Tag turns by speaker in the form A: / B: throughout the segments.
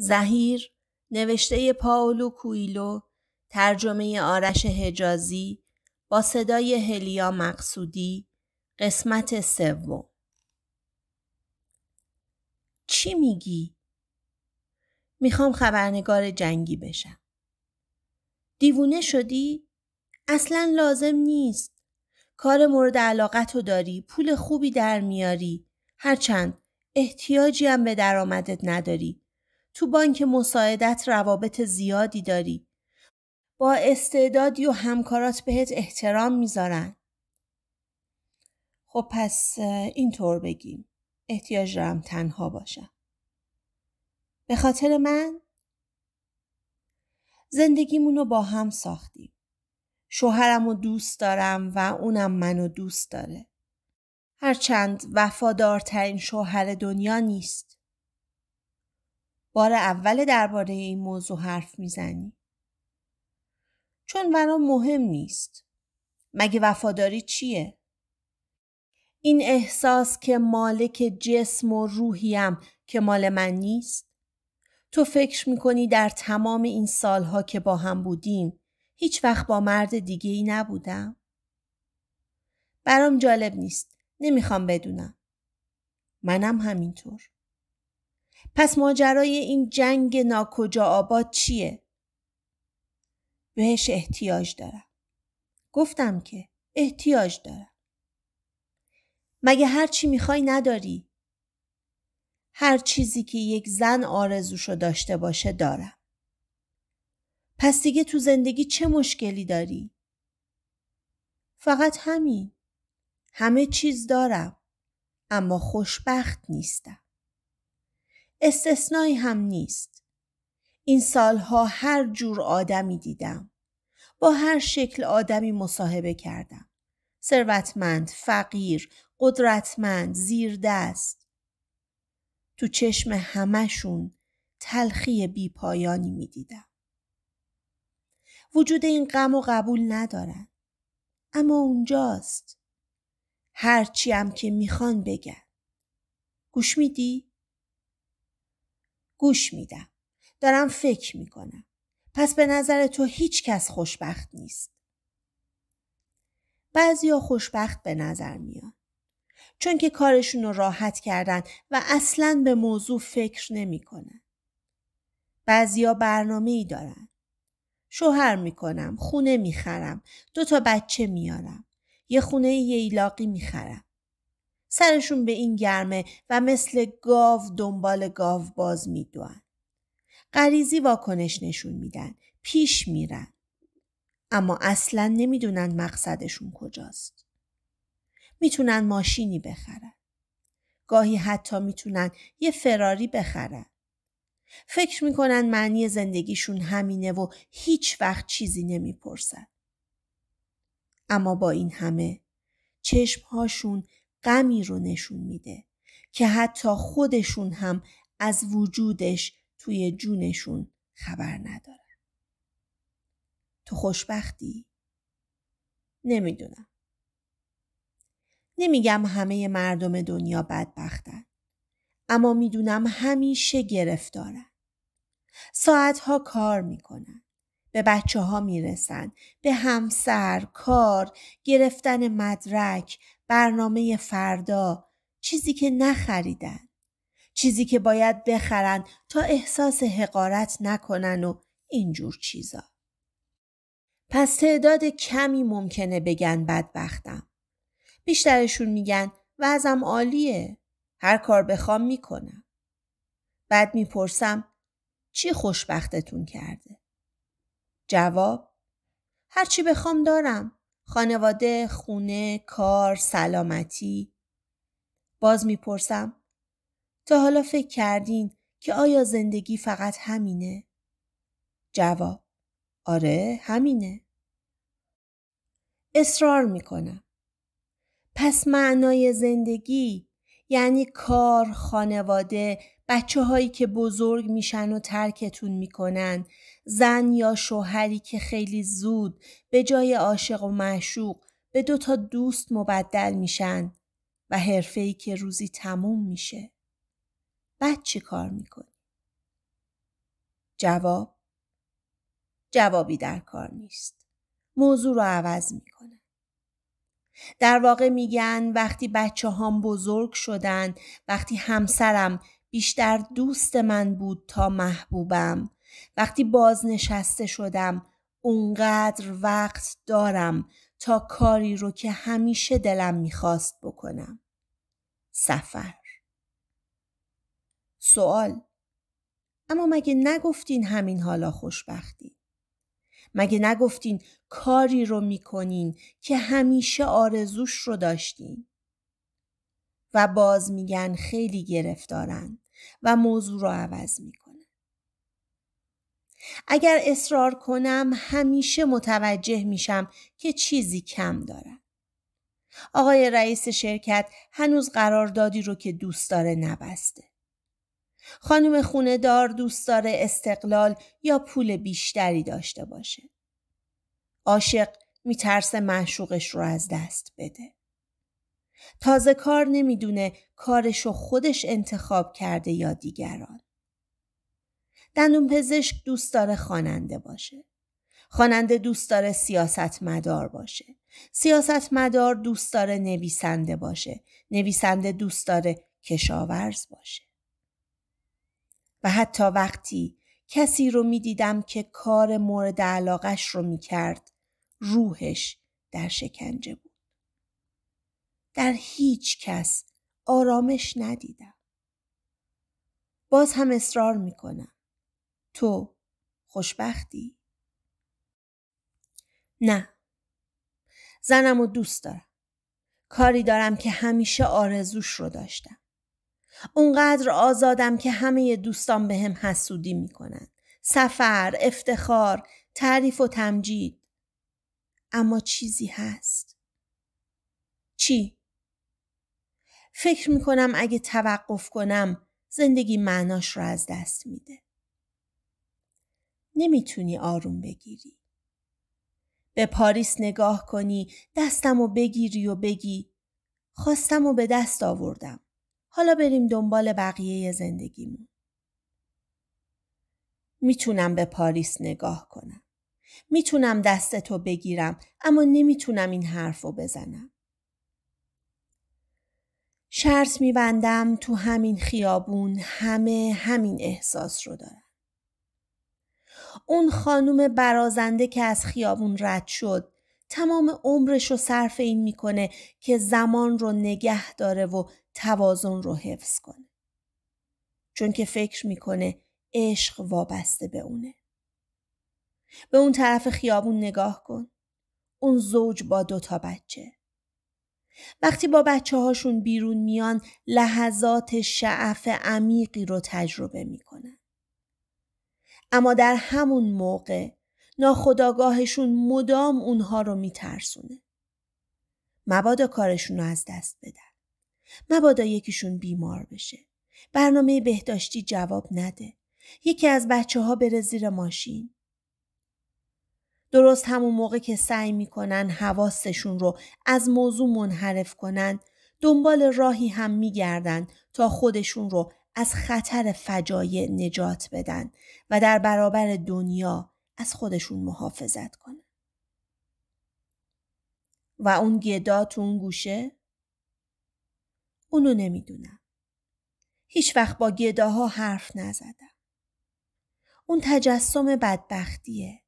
A: زهیر نوشته پاولو کویلو ترجمه آرش حجازی با صدای هلیا مقصودی قسمت سوم چی میگی؟ میخوام خبرنگار جنگی بشم. دیوونه شدی؟ اصلا لازم نیست. کار مورد علاقت رو داری، پول خوبی در میاری. هرچند احتیاجی هم به درآمدت نداری. تو بانک مساعدت روابط زیادی داری. با استعدادی و همکارات بهت احترام میذارن. خب پس اینطور بگیم. احتیاج دارم تنها باشم. به خاطر من؟ زندگیمونو با هم ساختیم. شوهرم و دوست دارم و اونم منو دوست داره. هرچند وفادارترین شوهر دنیا نیست. بار اول درباره این موضوع حرف میزنی چون برام مهم نیست مگه وفاداری چیه این احساس که مالک جسم و روحیم که مال من نیست تو فکر میکنی در تمام این سالها که با هم بودیم هیچ وقت با مرد دیگه ای نبودم برام جالب نیست نمیخوام بدونم منم همینطور پس ماجرای این جنگ ناکجا آباد چیه؟ بهش احتیاج دارم. گفتم که احتیاج دارم. مگه هر چی میخوای نداری؟ هر چیزی که یک زن آرزوشو داشته باشه دارم. پس دیگه تو زندگی چه مشکلی داری؟ فقط همین. همه چیز دارم. اما خوشبخت نیستم. استثنایی هم نیست. این سالها هر جور آدمی دیدم. با هر شکل آدمی مصاحبه کردم. ثروتمند، فقیر، قدرتمند، زیر دست. تو چشم همشون تلخی بیپایانی می دیدم. وجود این غم و قبول ندارن. اما اونجاست. هرچی هم که میخوان بگن. گوش میدی؟ گوش میدم. دارم فکر میکنم. پس به نظر تو هیچ کس خوشبخت نیست. بعضیا خوشبخت به نظر میان. چون که کارشون رو راحت کردن و اصلا به موضوع فکر نمیکنن. بعضیا برنامه ای دارن. شوهر میکنم، خونه میخرم، دو تا بچه میارم، یه خونه ییلاقی میخرم. سرشون به این گرمه و مثل گاو دنبال گاو باز میدوند. غریزی واکنش نشون میدن. پیش میرن. اما اصلا نمیدونن مقصدشون کجاست. میتونن ماشینی بخرن. گاهی حتی میتونن یه فراری بخرن. فکر میکنن معنی زندگیشون همینه و هیچ وقت چیزی نمیپرسن. اما با این همه چشمهاشون غمی رو نشون میده که حتی خودشون هم از وجودش توی جونشون خبر ندارن. تو خوشبختی؟ نمیدونم. نمیگم همه مردم دنیا بدبختن. اما میدونم همیشه گرفتارن. ساعتها کار میکنن. به بچه ها میرسن به همسر، کار، گرفتن مدرک، برنامه فردا، چیزی که نخریدن. چیزی که باید بخرن تا احساس حقارت نکنن و اینجور چیزا. پس تعداد کمی ممکنه بگن بدبختم. بیشترشون میگن وزم عالیه. هر کار بخوام میکنم. بعد میپرسم چی خوشبختتون کرده؟ جواب هرچی بخوام دارم. خانواده، خونه، کار، سلامتی. باز میپرسم تا حالا فکر کردین که آیا زندگی فقط همینه؟ جواب آره همینه. اصرار میکنم. پس معنای زندگی یعنی کار، خانواده، بچه هایی که بزرگ میشن و ترکتون میکنن، زن یا شوهری که خیلی زود به جای عاشق و معشوق به دوتا دوست مبدل میشن و ای که روزی تموم میشه. بعد چی کار میکنی؟ جواب جوابی در کار نیست. موضوع رو عوض میکنه. در واقع میگن وقتی بچه هم بزرگ شدن وقتی همسرم بیشتر دوست من بود تا محبوبم وقتی بازنشسته شدم اونقدر وقت دارم تا کاری رو که همیشه دلم میخواست بکنم سفر سوال اما مگه نگفتین همین حالا خوشبختی مگه نگفتین کاری رو میکنین که همیشه آرزوش رو داشتین و باز میگن خیلی گرفتارن و موضوع رو عوض میکنن اگر اصرار کنم همیشه متوجه میشم که چیزی کم دارم آقای رئیس شرکت هنوز قراردادی رو که دوست داره نبسته خانم خونه دار دوست داره استقلال یا پول بیشتری داشته باشه. عاشق میترسه معشوقش رو از دست بده. تازه کار نمیدونه کارش رو خودش انتخاب کرده یا دیگران. دندون پزشک دوست داره خواننده باشه. خواننده دوست داره سیاست مدار باشه. سیاست مدار دوست داره نویسنده باشه. نویسنده دوست داره کشاورز باشه. و حتی وقتی کسی رو دیدم که کار مورد علاقش رو کرد، روحش در شکنجه بود. در هیچ کس آرامش ندیدم. باز هم اصرار کنم. تو خوشبختی؟ نه. زنم و دوست دارم. کاری دارم که همیشه آرزوش رو داشتم. اونقدر آزادم که همه دوستان به هم حسودی میکنن. سفر، افتخار، تعریف و تمجید. اما چیزی هست. چی؟ فکر میکنم اگه توقف کنم زندگی معناش رو از دست میده. نمیتونی آروم بگیری. به پاریس نگاه کنی دستم و بگیری و بگی خواستم و به دست آوردم. حالا بریم دنبال بقیه زندگیمون. میتونم به پاریس نگاه کنم. میتونم تو بگیرم اما نمیتونم این حرف رو بزنم. شرط میبندم تو همین خیابون همه همین احساس رو دارم. اون خانم برازنده که از خیابون رد شد تمام عمرش رو صرف این میکنه که زمان رو نگه داره و توازن رو حفظ کنه. چون که فکر میکنه عشق وابسته به اونه. به اون طرف خیابون نگاه کن. اون زوج با دوتا بچه. وقتی با بچه هاشون بیرون میان لحظات شعف عمیقی رو تجربه میکنن. اما در همون موقع ناخداگاهشون مدام اونها رو میترسونه. مبادا کارشون رو از دست بدن. مبادا یکیشون بیمار بشه. برنامه بهداشتی جواب نده. یکی از بچه ها بره زیر ماشین. درست همون موقع که سعی میکنن حواستشون رو از موضوع منحرف کنن دنبال راهی هم میگردن تا خودشون رو از خطر فجایع نجات بدن و در برابر دنیا از خودشون محافظت کنن. و اون گدا اون گوشه اونو نمیدونم. هیچ وقت با گداها حرف نزدم. اون تجسم بدبختیه.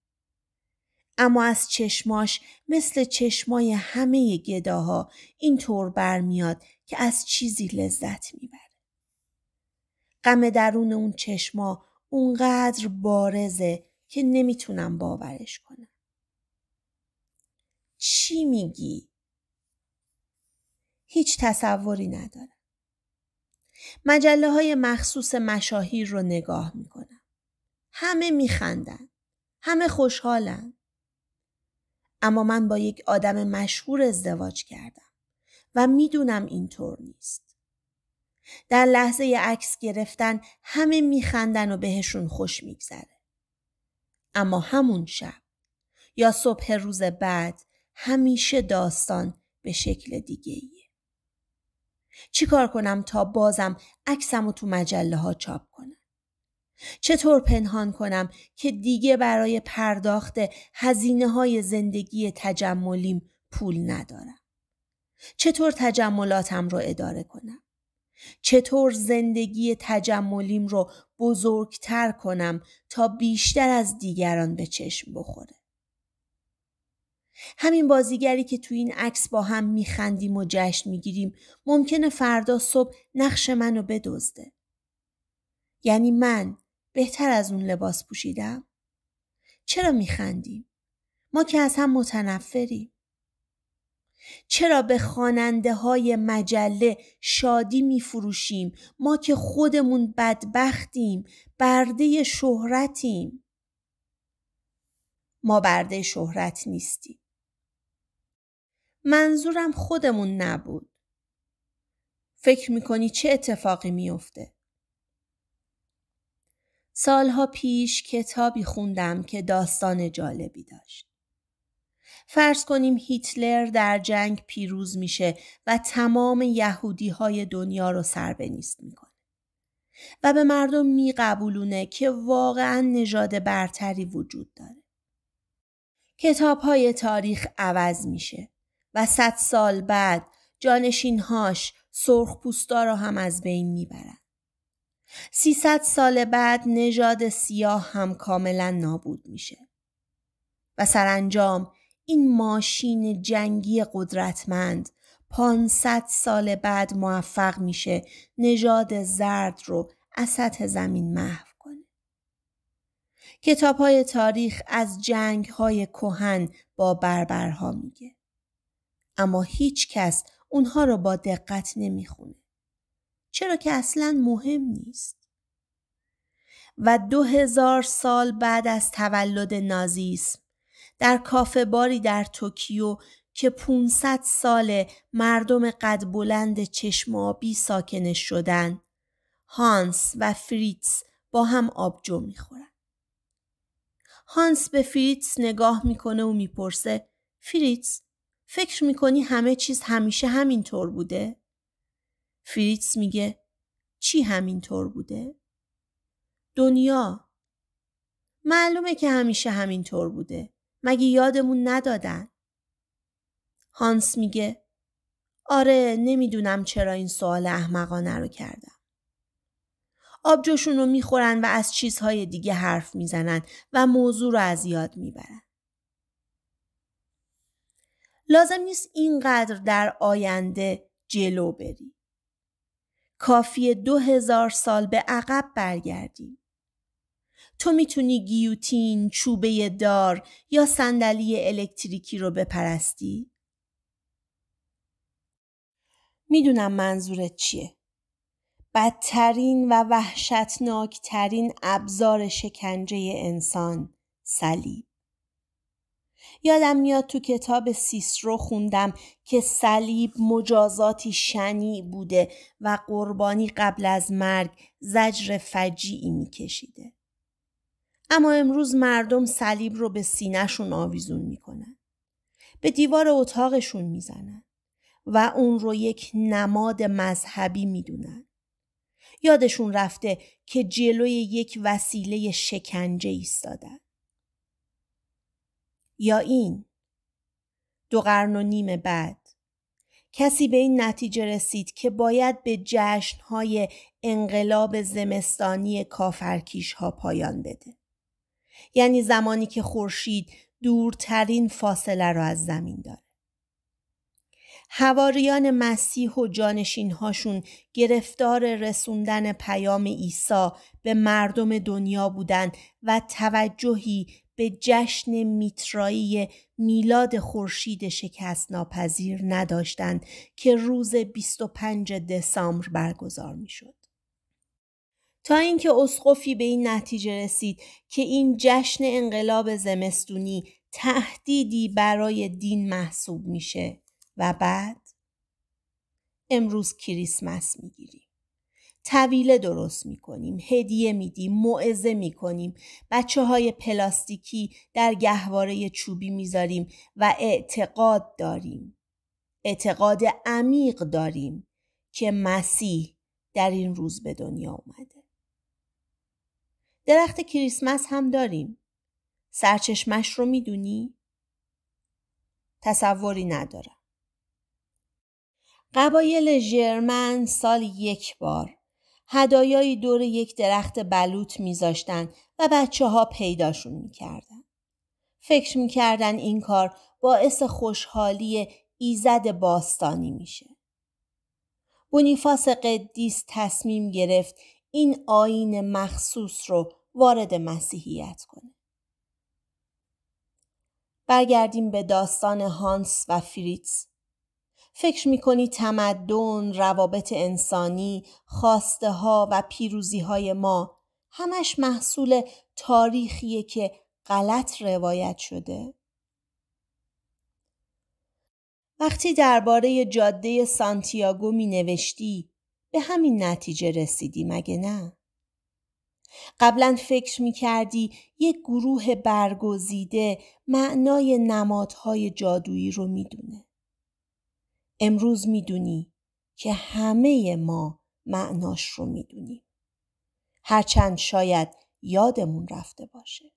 A: اما از چشماش مثل چشمای همه گداها این طور برمیاد که از چیزی لذت میبره. غم درون اون چشما اونقدر بارزه که نمیتونم باورش کنم. چی میگی؟ هیچ تصوری ندارم. مجله های مخصوص مشاهیر رو نگاه میکنم. همه میخندن. همه خوشحالن. اما من با یک آدم مشهور ازدواج کردم و میدونم اینطور نیست. در لحظه عکس گرفتن همه میخندن و بهشون خوش میگذره. اما همون شب یا صبح روز بعد همیشه داستان به شکل دیگه چی کار کنم تا بازم عکسم رو تو مجله ها چاپ کنم؟ چطور پنهان کنم که دیگه برای پرداخت هزینه های زندگی تجملیم پول ندارم؟ چطور تجملاتم رو اداره کنم؟ چطور زندگی تجملیم رو بزرگتر کنم تا بیشتر از دیگران به چشم بخوره؟ همین بازیگری که تو این عکس با هم میخندیم و جشن میگیریم ممکنه فردا صبح نقش منو بدزده. یعنی من بهتر از اون لباس پوشیدم؟ چرا میخندیم؟ ما که از هم متنفریم. چرا به خواننده های مجله شادی میفروشیم ما که خودمون بدبختیم برده شهرتیم ما برده شهرت نیستیم منظورم خودمون نبود. فکر میکنی چه اتفاقی میافته؟ سالها پیش کتابی خوندم که داستان جالبی داشت. فرض کنیم هیتلر در جنگ پیروز میشه و تمام یهودی های دنیا رو سر به نیست میکنه و به مردم میقبولونه که واقعا نژاد برتری وجود داره. کتاب های تاریخ عوض میشه. و صد سال بعد جانشینهاش سرخ پوستا را هم از بین میبرند. 300 سال بعد نژاد سیاه هم کاملا نابود میشه و سرانجام این ماشین جنگی قدرتمند 500 سال بعد موفق میشه نژاد زرد رو از سطح زمین محو کنه. کتاب های تاریخ از جنگ های کوهن با بربرها میگه. اما هیچ کس اونها را با دقت نمیخونه. چرا که اصلا مهم نیست. و دو هزار سال بعد از تولد نازیسم در کافه باری در توکیو که 500 سال مردم قد بلند آبی ساکنش شدن هانس و فریتس با هم آبجو میخورن. هانس به فریتس نگاه میکنه و میپرسه فریتز فکر میکنی همه چیز همیشه همینطور بوده؟ فریتز میگه چی همینطور بوده؟ دنیا معلومه که همیشه همینطور بوده. مگه یادمون ندادن؟ هانس میگه آره نمیدونم چرا این سوال احمقانه رو کردم. آبجوشون رو میخورن و از چیزهای دیگه حرف میزنن و موضوع رو از یاد میبرن. لازم نیست اینقدر در آینده جلو بری. کافی دو هزار سال به عقب برگردی. تو میتونی گیوتین، چوبه دار یا صندلی الکتریکی رو بپرستی؟ میدونم منظورت چیه. بدترین و وحشتناکترین ابزار شکنجه انسان صلیب. یادم میاد تو کتاب سیسرو خوندم که صلیب مجازاتی شنی بوده و قربانی قبل از مرگ زجر فجیعی میکشیده. اما امروز مردم صلیب رو به سینهشون آویزون میکنن. به دیوار اتاقشون میزنن و اون رو یک نماد مذهبی میدونن. یادشون رفته که جلوی یک وسیله شکنجه ایستادن. یا این دو قرن و نیم بعد کسی به این نتیجه رسید که باید به جشنهای انقلاب زمستانی کافرکیش ها پایان بده. یعنی زمانی که خورشید دورترین فاصله را از زمین داره. هواریان مسیح و جانشین هاشون گرفتار رسوندن پیام عیسی به مردم دنیا بودند و توجهی به جشن میترایی میلاد خورشید شکست ناپذیر نداشتند که روز 25 دسامبر برگزار میشد. تا اینکه اسقفی به این نتیجه رسید که این جشن انقلاب زمستونی تهدیدی برای دین محسوب میشه و بعد امروز کریسمس میگیریم طویله درست میکنیم هدیه میدیم موعظه میکنیم بچه های پلاستیکی در گهواره چوبی میذاریم و اعتقاد داریم اعتقاد عمیق داریم که مسیح در این روز به دنیا اومده درخت کریسمس هم داریم سرچشمش رو میدونی؟ تصوری ندارم قبایل ژرمن سال یک بار هدایایی دور یک درخت بلوط میذاشتن و بچه ها پیداشون میکردن. فکر میکردن این کار باعث خوشحالی ایزد باستانی میشه. بونیفاس قدیس تصمیم گرفت این آین مخصوص رو وارد مسیحیت کنه. برگردیم به داستان هانس و فریتز فکر میکنی تمدن، روابط انسانی، خواسته ها و پیروزی های ما همش محصول تاریخیه که غلط روایت شده؟ وقتی درباره جاده سانتیاگو می نوشتی به همین نتیجه رسیدی مگه نه؟ قبلا فکر می کردی یک گروه برگزیده معنای نمادهای جادویی رو میدونه. امروز میدونی که همه ما معناش رو میدونیم. هرچند شاید یادمون رفته باشه.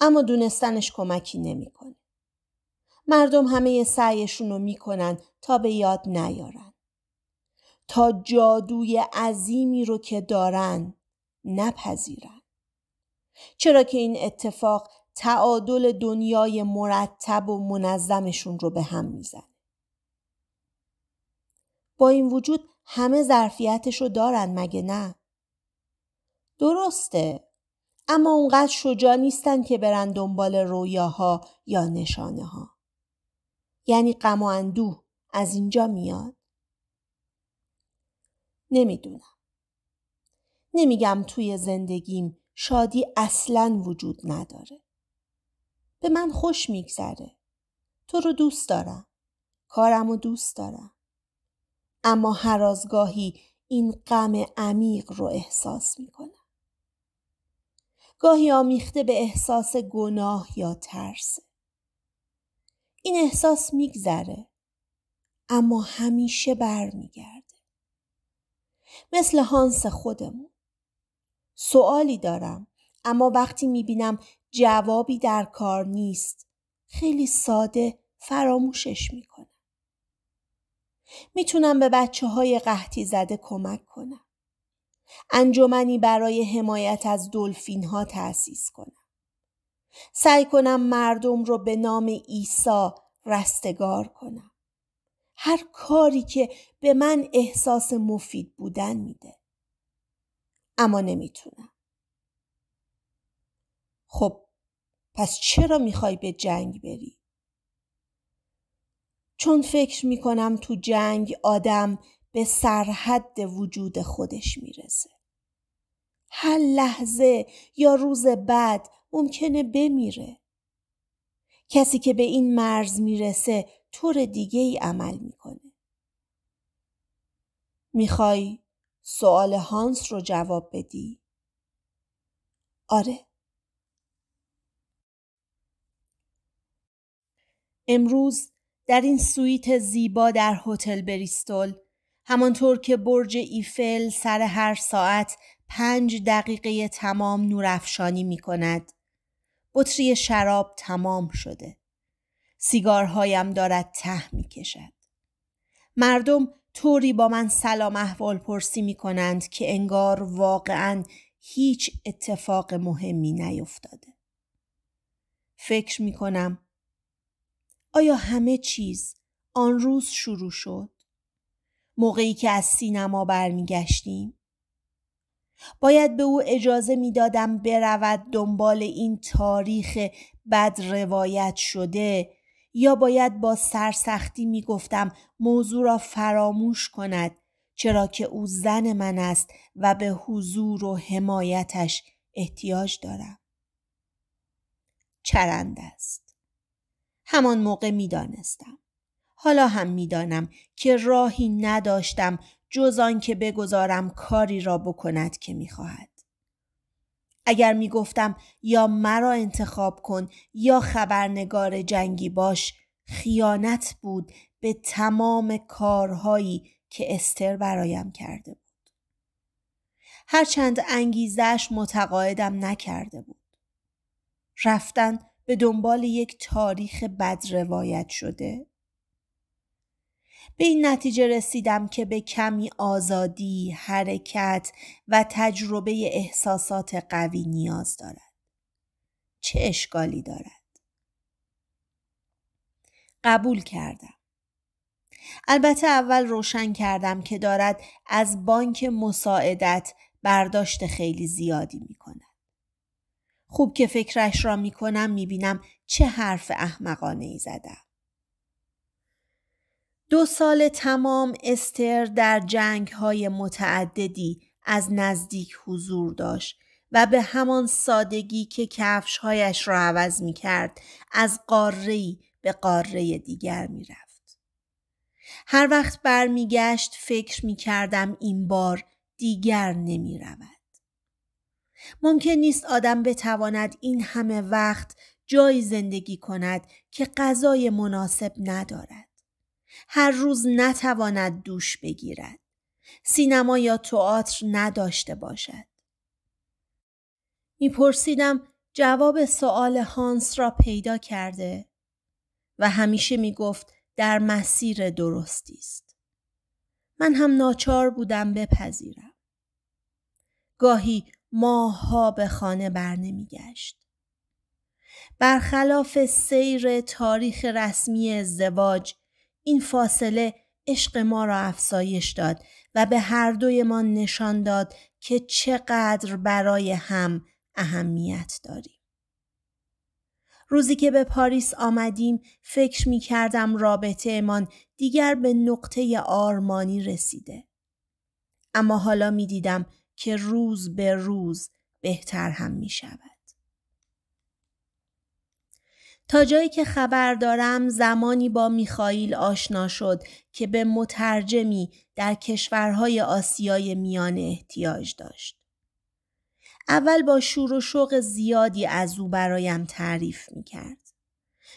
A: اما دونستنش کمکی نمیکنه. مردم همه سعیشون رو میکنن تا به یاد نیارن. تا جادوی عظیمی رو که دارن نپذیرن. چرا که این اتفاق تعادل دنیای مرتب و منظمشون رو به هم میزنه. با این وجود همه ظرفیتش رو دارن مگه نه؟ درسته اما اونقدر شجاع نیستن که برن دنبال رویاها یا نشانه ها. یعنی غم و اندوه از اینجا میاد. نمیدونم. نمیگم توی زندگیم شادی اصلا وجود نداره. به من خوش میگذره. تو رو دوست دارم. کارم رو دوست دارم. اما هر از گاهی این غم عمیق رو احساس میکنم. گاهی آمیخته به احساس گناه یا ترس. این احساس میگذره اما همیشه برمیگرده. مثل هانس خودمون. سوالی دارم اما وقتی میبینم جوابی در کار نیست خیلی ساده فراموشش میکنم. میتونم به بچه های قحطی زده کمک کنم. انجمنی برای حمایت از دلفین ها تأسیس کنم. سعی کنم مردم رو به نام عیسی رستگار کنم. هر کاری که به من احساس مفید بودن میده. اما نمیتونم. خب پس چرا میخوای به جنگ بری؟ چون فکر میکنم تو جنگ آدم به سرحد وجود خودش میرسه. هر لحظه یا روز بعد ممکنه بمیره. کسی که به این مرز میرسه طور دیگه ای عمل میکنه. میخوای سوال هانس رو جواب بدی؟ آره. امروز در این سویت زیبا در هتل بریستول همانطور که برج ایفل سر هر ساعت پنج دقیقه تمام نورافشانی می کند. بطری شراب تمام شده. سیگارهایم دارد ته می کشد. مردم طوری با من سلام احوال پرسی می کنند که انگار واقعا هیچ اتفاق مهمی نیفتاده. فکر می کنم آیا همه چیز آن روز شروع شد؟ موقعی که از سینما برمیگشتیم باید به او اجازه میدادم برود دنبال این تاریخ بد روایت شده یا باید با سرسختی میگفتم موضوع را فراموش کند چرا که او زن من است و به حضور و حمایتش احتیاج دارم چرند است همان موقع میدانستم حالا هم میدانم که راهی نداشتم جز که بگذارم کاری را بکند که میخواهد اگر گفتم یا مرا انتخاب کن یا خبرنگار جنگی باش خیانت بود به تمام کارهایی که استر برایم کرده بود هرچند انگیزش متقاعدم نکرده بود رفتن به دنبال یک تاریخ بد روایت شده. به این نتیجه رسیدم که به کمی آزادی، حرکت و تجربه احساسات قوی نیاز دارد. چه اشکالی دارد؟ قبول کردم. البته اول روشن کردم که دارد از بانک مساعدت برداشت خیلی زیادی می کند. خوب که فکرش را می کنم چه حرف احمقانه ای زدم. دو سال تمام استر در جنگ های متعددی از نزدیک حضور داشت و به همان سادگی که کفشهایش را عوض می کرد از قارهی به قاره دیگر می رفت. هر وقت برمیگشت فکر می کردم این بار دیگر نمی رود. ممکن نیست آدم بتواند این همه وقت جایی زندگی کند که غذای مناسب ندارد. هر روز نتواند دوش بگیرد. سینما یا تئاتر نداشته باشد. میپرسیدم جواب سوال هانس را پیدا کرده و همیشه میگفت در مسیر درستی است. من هم ناچار بودم بپذیرم. گاهی ماهها به خانه برنمیگشت برخلاف سیر تاریخ رسمی ازدواج این فاصله عشق ما را افزایش داد و به هر دویمان نشان داد که چقدر برای هم اهمیت داریم. روزی که به پاریس آمدیم فکر می کردم رابطه من دیگر به نقطه آرمانی رسیده. اما حالا می دیدم که روز به روز بهتر هم می شود. تا جایی که خبر دارم زمانی با میخائیل آشنا شد که به مترجمی در کشورهای آسیای میانه احتیاج داشت. اول با شور و شوق زیادی از او برایم تعریف می کرد.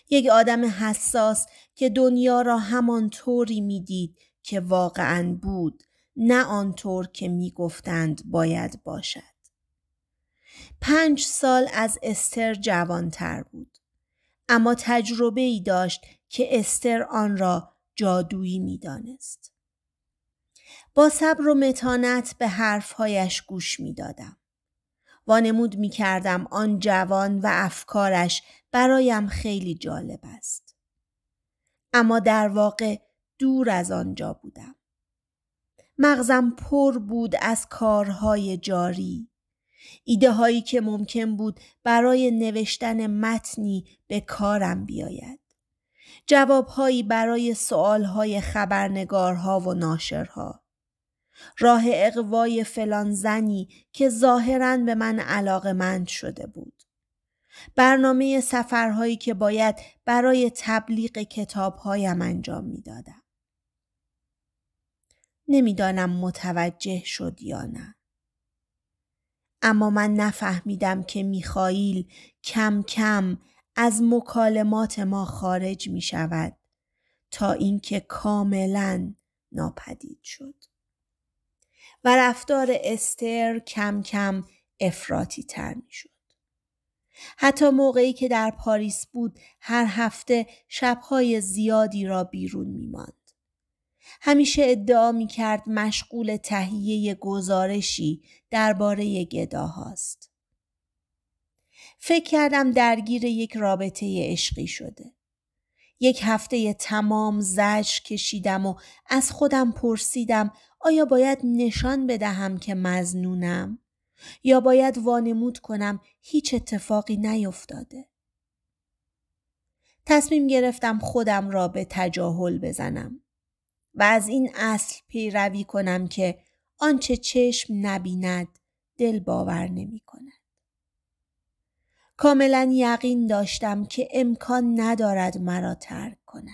A: یک آدم حساس که دنیا را همان طوری می دید که واقعا بود نه آنطور که می گفتند باید باشد. پنج سال از استر تر بود. اما تجربه ای داشت که استر آن را جادویی می دانست. با صبر و متانت به حرفهایش گوش می دادم. وانمود می کردم آن جوان و افکارش برایم خیلی جالب است. اما در واقع دور از آنجا بودم. مغزم پر بود از کارهای جاری. ایده هایی که ممکن بود برای نوشتن متنی به کارم بیاید. جوابهایی برای سوالهای خبرنگارها و ناشرها. راه اقوای فلان زنی که ظاهرا به من مند شده بود. برنامه سفرهایی که باید برای تبلیغ کتابهایم انجام میدادم. نمیدانم متوجه شد یا نه. اما من نفهمیدم که میخائیل کم کم از مکالمات ما خارج می شود تا اینکه کاملا ناپدید شد. و رفتار استر کم کم افراتی تر می حتی موقعی که در پاریس بود هر هفته شبهای زیادی را بیرون می ماند. همیشه ادعا می کرد مشغول تهیه گزارشی درباره گداهاست. فکر کردم درگیر یک رابطه عشقی شده. یک هفته تمام زجر کشیدم و از خودم پرسیدم آیا باید نشان بدهم که مزنونم؟ یا باید وانمود کنم هیچ اتفاقی نیفتاده؟ تصمیم گرفتم خودم را به تجاهل بزنم. و از این اصل پیروی کنم که آنچه چشم نبیند دل باور نمی کند. کاملا یقین داشتم که امکان ندارد مرا ترک کند.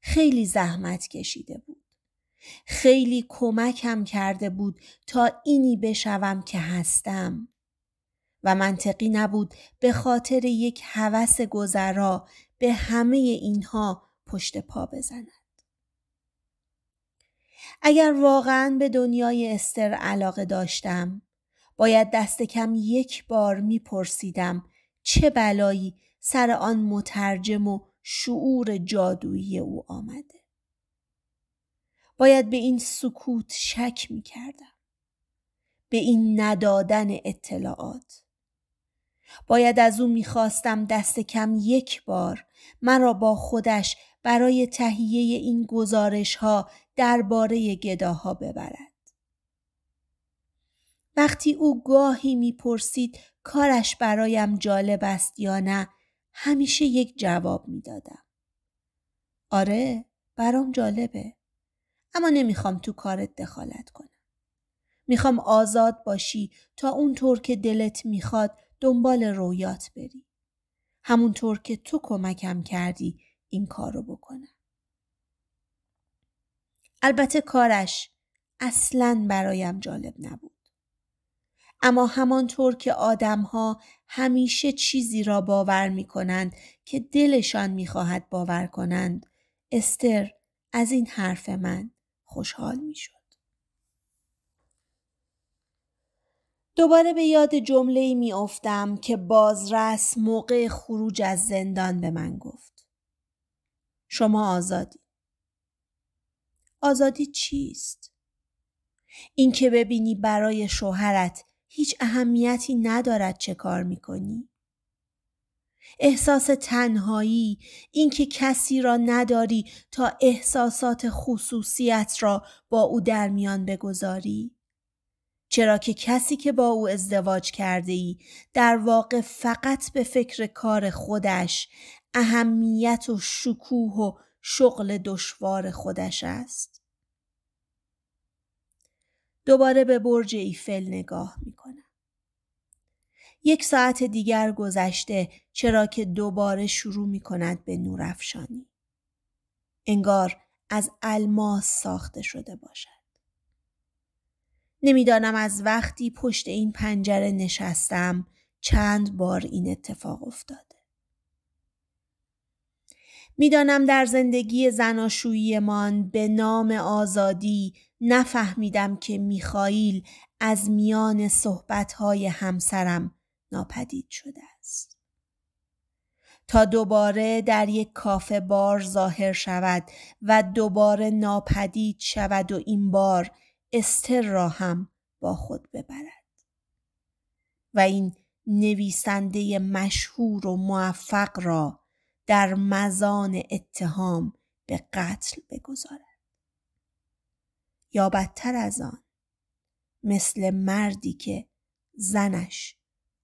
A: خیلی زحمت کشیده بود. خیلی کمکم کرده بود تا اینی بشوم که هستم. و منطقی نبود به خاطر یک هوس گذرا به همه اینها پشت پا بزند. اگر واقعا به دنیای استر علاقه داشتم باید دست کم یک بار میپرسیدم چه بلایی سر آن مترجم و شعور جادویی او آمده باید به این سکوت شک کردم. به این ندادن اطلاعات باید از او میخواستم دست کم یک بار مرا با خودش برای تهیه این گزارش ها درباره گداها ببرد. وقتی او گاهی میپرسید کارش برایم جالب است یا نه همیشه یک جواب میدادم. آره برام جالبه اما نمیخوام تو کارت دخالت کنم. میخوام آزاد باشی تا اونطور که دلت میخواد دنبال رویات بری. همونطور که تو کمکم کردی این کارو بکنم. البته کارش اصلا برایم جالب نبود. اما همانطور که آدمها همیشه چیزی را باور می کنند که دلشان می خواهد باور کنند استر از این حرف من خوشحال می شد. دوباره به یاد جمله می افتم که بازرس موقع خروج از زندان به من گفت. شما آزادی. آزادی چیست؟ اینکه ببینی برای شوهرت هیچ اهمیتی ندارد چه کار میکنی؟ احساس تنهایی اینکه کسی را نداری تا احساسات خصوصیت را با او در میان بگذاری چرا که کسی که با او ازدواج کرده ای در واقع فقط به فکر کار خودش اهمیت و شکوه و شغل دشوار خودش است دوباره به برج ایفل نگاه می کنم. یک ساعت دیگر گذشته چرا که دوباره شروع می کند به نورافشانی. انگار از الماس ساخته شده باشد. نمیدانم از وقتی پشت این پنجره نشستم چند بار این اتفاق افتاد. میدانم در زندگی زناشوییمان به نام آزادی نفهمیدم که میخائیل از میان صحبتهای همسرم ناپدید شده است. تا دوباره در یک کافه بار ظاهر شود و دوباره ناپدید شود و این بار استر را هم با خود ببرد. و این نویسنده مشهور و موفق را در مزان اتهام به قتل بگذارد یا بدتر از آن مثل مردی که زنش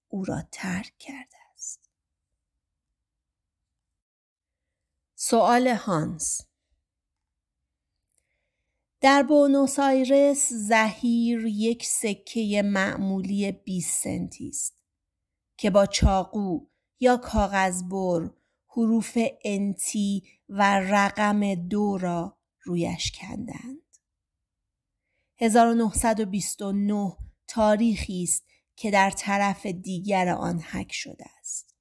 A: او را ترک کرده است سوال هانس در بونوس آیرس زهیر یک سکه معمولی 20 سنتی است که با چاقو یا کاغذ بر حروف انتی و رقم دو را رویش کندند. 1929 تاریخی است که در طرف دیگر آن حک شده است.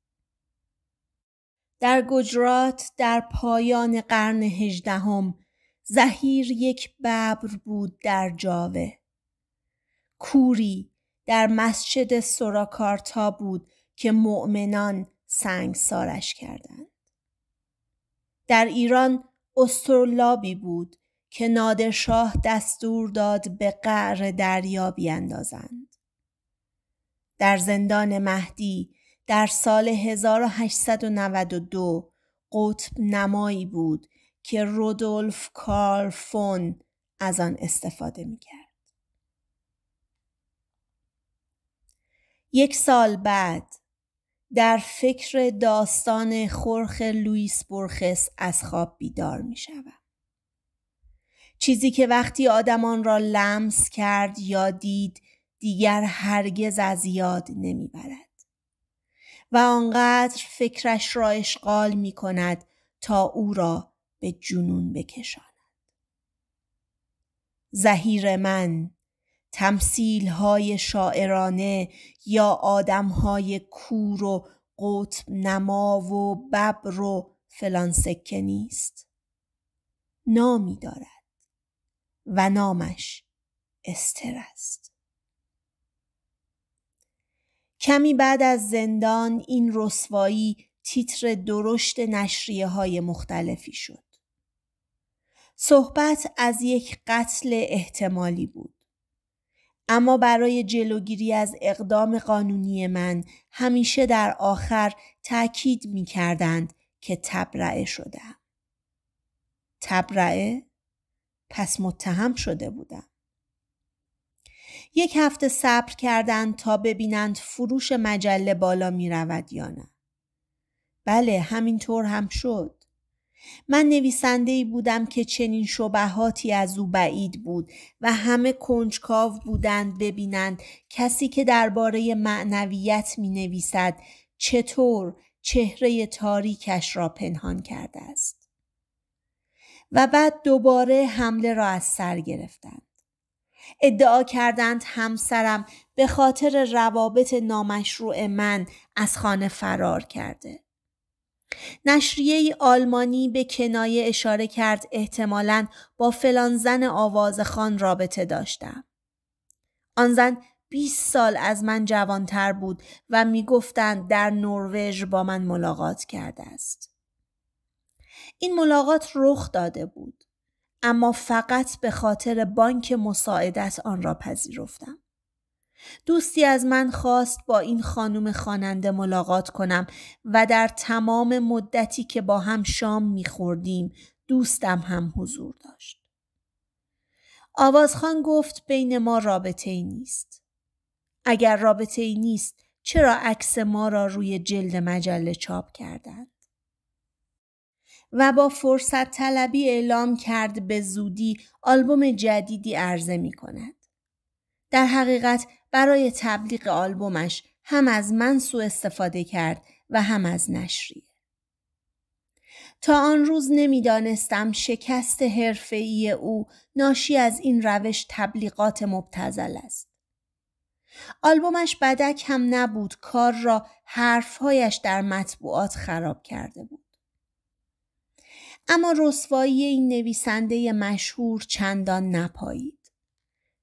A: در گجرات در پایان قرن هجدهم زهیر یک ببر بود در جاوه. کوری در مسجد سوراکارتا بود که مؤمنان سنگ سارش کردند. در ایران استرلابی بود که نادرشاه دستور داد به قعر دریا بیاندازند. در زندان مهدی در سال 1892 قطب نمایی بود که رودولف کارل فون از آن استفاده می کرد. یک سال بعد در فکر داستان خرخ لوئیس برخس از خواب بیدار می شود. چیزی که وقتی آدمان را لمس کرد یا دید دیگر هرگز از یاد نمیبرد و آنقدر فکرش را اشغال می کند تا او را به جنون بکشاند. زهیر من تمثیل های شاعرانه یا آدم های کور و قطب نما و ببر و فلان سکه نیست نامی دارد و نامش استر است کمی بعد از زندان این رسوایی تیتر درشت نشریه های مختلفی شد صحبت از یک قتل احتمالی بود اما برای جلوگیری از اقدام قانونی من همیشه در آخر تأکید می کردند که تبرعه شدم. تبرعه؟ پس متهم شده بودم. یک هفته صبر کردند تا ببینند فروش مجله بالا می رود یا نه. بله همینطور هم شد. من ای بودم که چنین شبهاتی از او بعید بود و همه کنجکاو بودند ببینند کسی که درباره معنویت می نویسد چطور چهره تاریکش را پنهان کرده است. و بعد دوباره حمله را از سر گرفتند. ادعا کردند همسرم به خاطر روابط نامشروع من از خانه فرار کرده. نشریه آلمانی به کنایه اشاره کرد احتمالا با فلان زن آوازخان رابطه داشتم. آن زن 20 سال از من جوانتر بود و میگفتند در نروژ با من ملاقات کرده است. این ملاقات رخ داده بود اما فقط به خاطر بانک مساعدت آن را پذیرفتم. دوستی از من خواست با این خانم خواننده ملاقات کنم و در تمام مدتی که با هم شام میخوردیم دوستم هم حضور داشت. آوازخان گفت بین ما رابطه ای نیست. اگر رابطه ای نیست چرا عکس ما را روی جلد مجله چاپ کردند؟ و با فرصت طلبی اعلام کرد به زودی آلبوم جدیدی عرضه می کند. در حقیقت برای تبلیغ آلبومش هم از من سوء استفاده کرد و هم از نشریه. تا آن روز نمیدانستم شکست حرفه‌ای او ناشی از این روش تبلیغات مبتزل است. آلبومش بدک هم نبود کار را حرفهایش در مطبوعات خراب کرده بود. اما رسوایی این نویسنده مشهور چندان نپایید.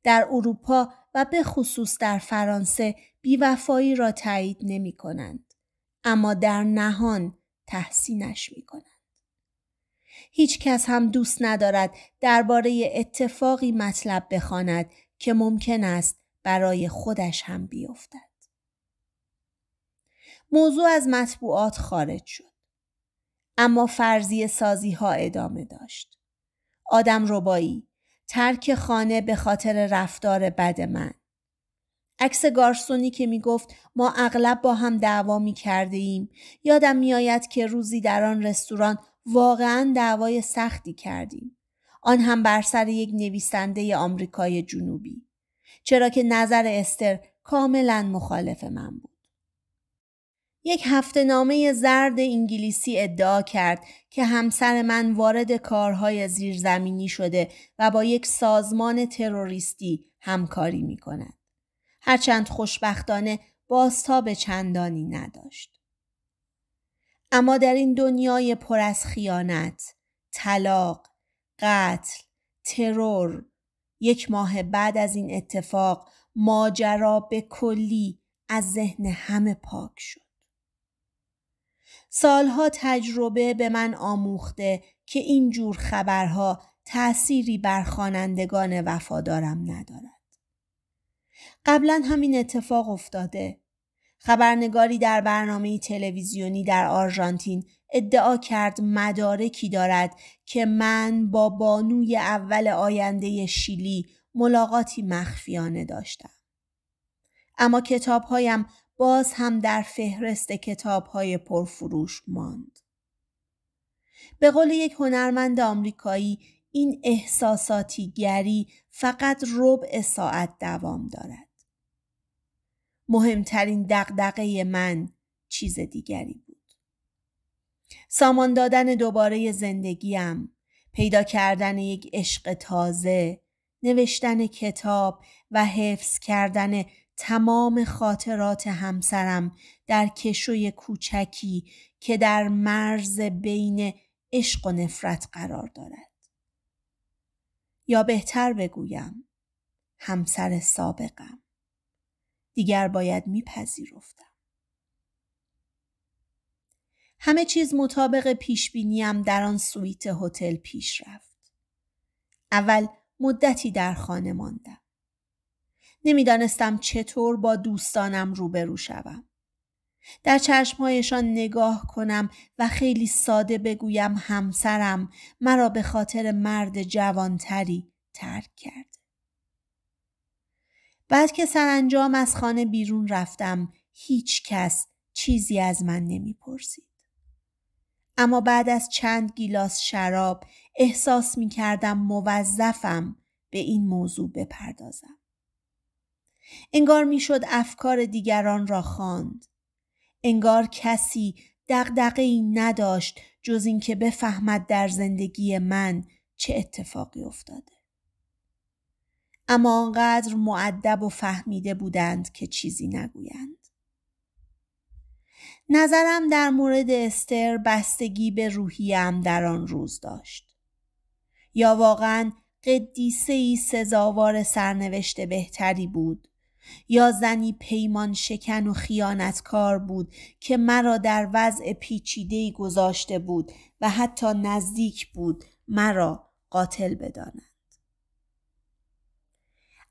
A: در اروپا و به خصوص در فرانسه بیوفایی را تایید نمی کنند. اما در نهان تحسینش می کنند. هیچ کس هم دوست ندارد درباره اتفاقی مطلب بخواند که ممکن است برای خودش هم بیفتد. موضوع از مطبوعات خارج شد. اما فرضی سازی ها ادامه داشت. آدم ربایی، ترک خانه به خاطر رفتار بد من. عکس گارسونی که می گفت ما اغلب با هم دعوا می کرده ایم. یادم میآید که روزی در آن رستوران واقعا دعوای سختی کردیم. آن هم بر سر یک نویسنده آمریکای جنوبی. چرا که نظر استر کاملا مخالف من بود. یک هفته نامه زرد انگلیسی ادعا کرد که همسر من وارد کارهای زیرزمینی شده و با یک سازمان تروریستی همکاری می کند. هرچند خوشبختانه به چندانی نداشت. اما در این دنیای پر از خیانت، طلاق، قتل، ترور، یک ماه بعد از این اتفاق ماجرا به کلی از ذهن همه پاک شد. سالها تجربه به من آموخته که این جور خبرها تأثیری بر خوانندگان وفادارم ندارد. قبلا همین اتفاق افتاده. خبرنگاری در برنامه تلویزیونی در آرژانتین ادعا کرد مدارکی دارد که من با بانوی اول آینده شیلی ملاقاتی مخفیانه داشتم. اما کتابهایم باز هم در فهرست کتاب های پرفروش ماند. به قول یک هنرمند آمریکایی این احساساتی گری فقط ربع ساعت دوام دارد. مهمترین دقدقه من چیز دیگری بود. سامان دادن دوباره زندگیم، پیدا کردن یک عشق تازه، نوشتن کتاب و حفظ کردن تمام خاطرات همسرم در کشوی کوچکی که در مرز بین عشق و نفرت قرار دارد. یا بهتر بگویم همسر سابقم. دیگر باید میپذیرفتم. همه چیز مطابق پیش در آن سویت هتل پیش رفت. اول مدتی در خانه ماندم. نمیدانستم چطور با دوستانم روبرو شوم. در چشمهایشان نگاه کنم و خیلی ساده بگویم همسرم مرا به خاطر مرد جوانتری ترک کرد. بعد که سرانجام از خانه بیرون رفتم هیچ کس چیزی از من نمیپرسید. اما بعد از چند گیلاس شراب احساس می کردم موظفم به این موضوع بپردازم. انگار میشد افکار دیگران را خواند انگار کسی دقدقه نداشت جز اینکه بفهمد در زندگی من چه اتفاقی افتاده اما آنقدر معدب و فهمیده بودند که چیزی نگویند نظرم در مورد استر بستگی به روحیم در آن روز داشت یا واقعا قدیسه ای سزاوار سرنوشت بهتری بود یا زنی پیمان شکن و خیانتکار بود که مرا در وضع پیچیدهی گذاشته بود و حتی نزدیک بود مرا قاتل بداند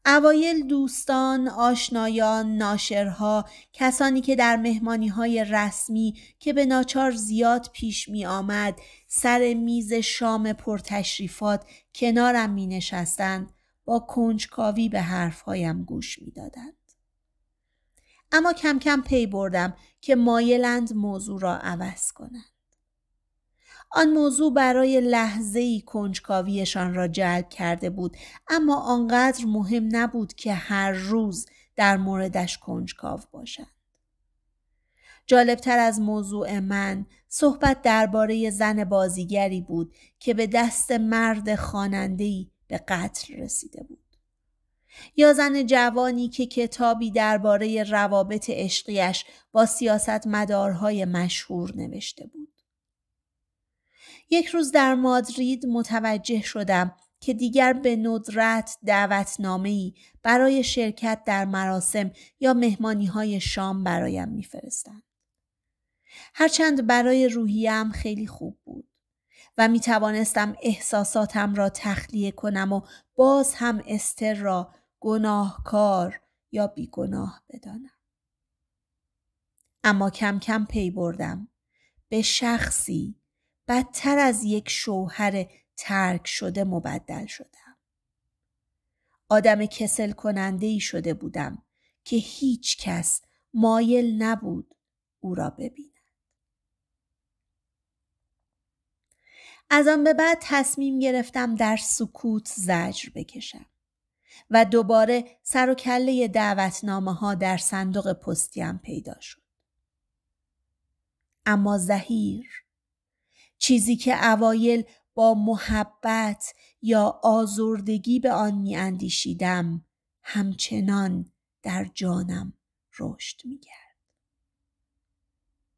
A: اوایل دوستان، آشنایان، ناشرها، کسانی که در مهمانی های رسمی که به ناچار زیاد پیش می آمد، سر میز شام پرتشریفات کنارم می نشستند، با کنجکاوی به حرفهایم گوش میدادند اما کم کم پی بردم که مایلند موضوع را عوض کنند آن موضوع برای لحظه ای کنجکاویشان را جلب کرده بود اما آنقدر مهم نبود که هر روز در موردش کنجکاو باشند. جالبتر از موضوع من صحبت درباره زن بازیگری بود که به دست مرد خانندهی به قتل رسیده بود. یا زن جوانی که کتابی درباره روابط عشقیش با سیاست مدارهای مشهور نوشته بود. یک روز در مادرید متوجه شدم که دیگر به ندرت دعوتنامه‌ای برای شرکت در مراسم یا مهمانی های شام برایم میفرستند. هرچند برای روحیم خیلی خوب بود. و می توانستم احساساتم را تخلیه کنم و باز هم استر را گناهکار یا بیگناه بدانم. اما کم کم پی بردم به شخصی بدتر از یک شوهر ترک شده مبدل شدم. آدم کسل کننده ای شده بودم که هیچ کس مایل نبود او را ببین. از آن به بعد تصمیم گرفتم در سکوت زجر بکشم و دوباره سر و کله دعوتنامه ها در صندوق پستیم پیدا شد. اما زهیر چیزی که اوایل با محبت یا آزردگی به آن می اندیشیدم همچنان در جانم رشد می کرد.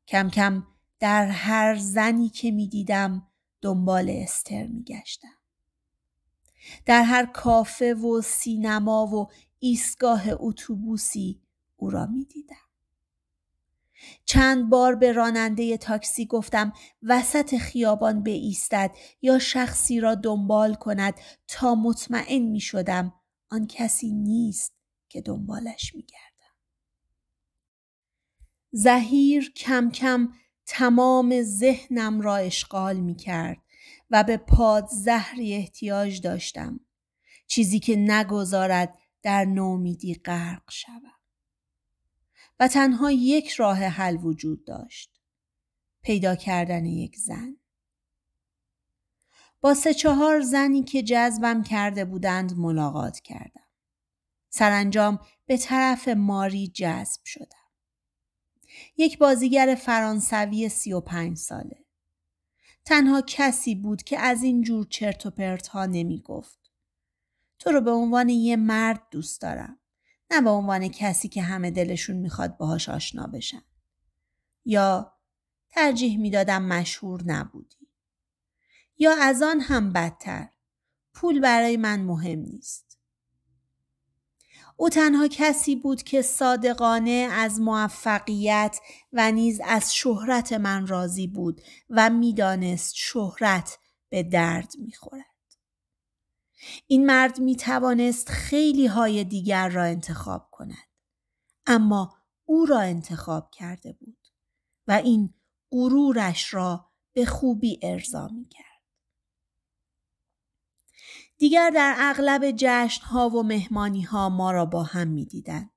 A: کم کم در هر زنی که می دیدم دنبال استر میگشتم در هر کافه و سینما و ایستگاه اتوبوسی او را میدیدم چند بار به راننده تاکسی گفتم وسط خیابان بایستد یا شخصی را دنبال کند تا مطمئن می شدم آن کسی نیست که دنبالش می گردم. زهیر کم کم تمام ذهنم را اشغال می کرد و به پاد زهری احتیاج داشتم. چیزی که نگذارد در نومیدی غرق شوم. و تنها یک راه حل وجود داشت. پیدا کردن یک زن. با سه چهار زنی که جذبم کرده بودند ملاقات کردم. سرانجام به طرف ماری جذب شدم. یک بازیگر فرانسوی 35 ساله. تنها کسی بود که از این جور چرت و پرت ها نمی گفت. تو رو به عنوان یه مرد دوست دارم. نه به عنوان کسی که همه دلشون میخواد باهاش آشنا بشن. یا ترجیح میدادم مشهور نبودی. یا از آن هم بدتر. پول برای من مهم نیست. او تنها کسی بود که صادقانه از موفقیت و نیز از شهرت من راضی بود و میدانست شهرت به درد میخورد. این مرد می توانست خیلی های دیگر را انتخاب کند. اما او را انتخاب کرده بود و این غرورش را به خوبی ارضا می کرد. دیگر در اغلب جشن ها و مهمانی ها ما را با هم می دیدن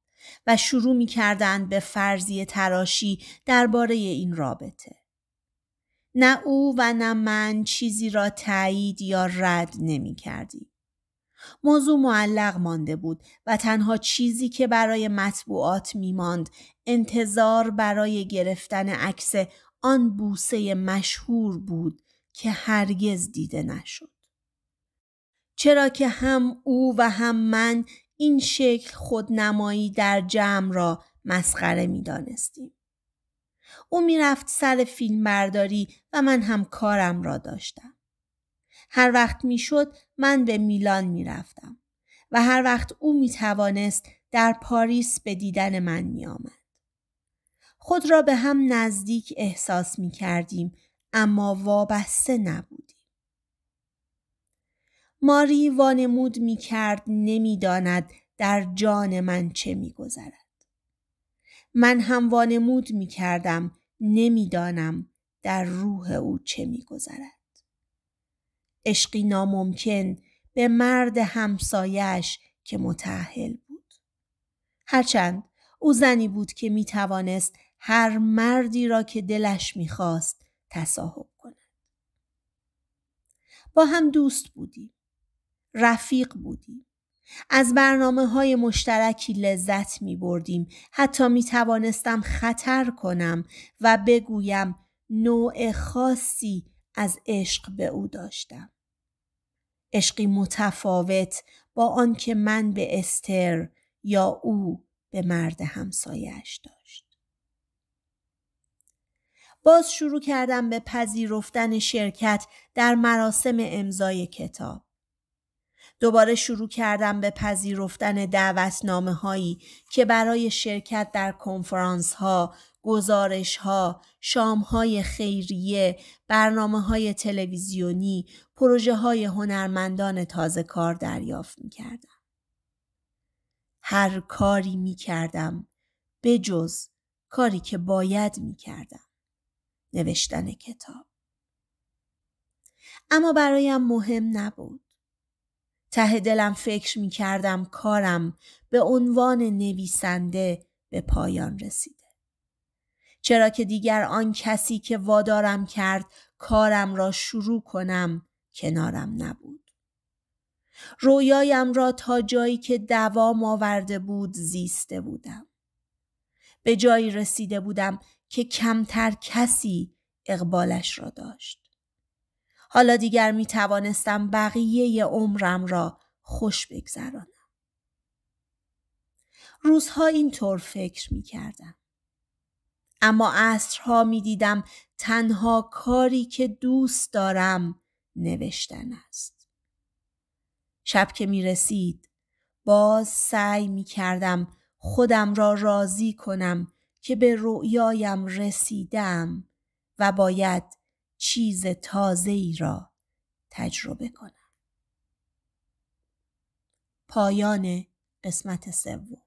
A: و شروع می کردن به فرضی تراشی درباره این رابطه. نه او و نه من چیزی را تایید یا رد نمی کردیم. موضوع معلق مانده بود و تنها چیزی که برای مطبوعات می ماند انتظار برای گرفتن عکس آن بوسه مشهور بود که هرگز دیده نشد. چرا که هم او و هم من این شکل خودنمایی در جمع را مسخره می دانستیم. او رفت سر فیلم برداری و من هم کارم را داشتم. هر وقت شد من به میلان رفتم و هر وقت او می توانست در پاریس به دیدن من می آمد. خود را به هم نزدیک احساس می کردیم اما وابسته نبودیم. ماری وانمود می کرد نمیداند در جان من چه می گذرد. من هم وانمود می کردم نمیدانم در روح او چه می گذرد. عشقی ناممکن به مرد همسایش که متعهل بود. هرچند او زنی بود که می توانست هر مردی را که دلش میخواست تصاحب کند. با هم دوست بودیم. رفیق بودیم. از برنامه های مشترکی لذت می بردیم. حتی می توانستم خطر کنم و بگویم نوع خاصی از عشق به او داشتم. عشقی متفاوت با آنکه من به استر یا او به مرد همسایش داشت. باز شروع کردم به پذیرفتن شرکت در مراسم امضای کتاب. دوباره شروع کردم به پذیرفتن نامه هایی که برای شرکت در کنفرانس ها، گزارش ها، شام های خیریه، برنامه های تلویزیونی، پروژه های هنرمندان تازه کار دریافت می کردم. هر کاری می کردم به جز کاری که باید می کردم. نوشتن کتاب. اما برایم مهم نبود. ته دلم فکر می کردم کارم به عنوان نویسنده به پایان رسیده. چرا که دیگر آن کسی که وادارم کرد کارم را شروع کنم کنارم نبود. رویایم را تا جایی که دوام آورده بود زیسته بودم. به جایی رسیده بودم که کمتر کسی اقبالش را داشت. حالا دیگر می توانستم بقیه عمرم را خوش بگذرانم. روزها اینطور فکر می کردم. اما عصرها می دیدم تنها کاری که دوست دارم نوشتن است. شب که می رسید باز سعی می کردم خودم را راضی کنم که به رویایم رسیدم و باید چیز تازه ای را تجربه کنم. پایان قسمت سوم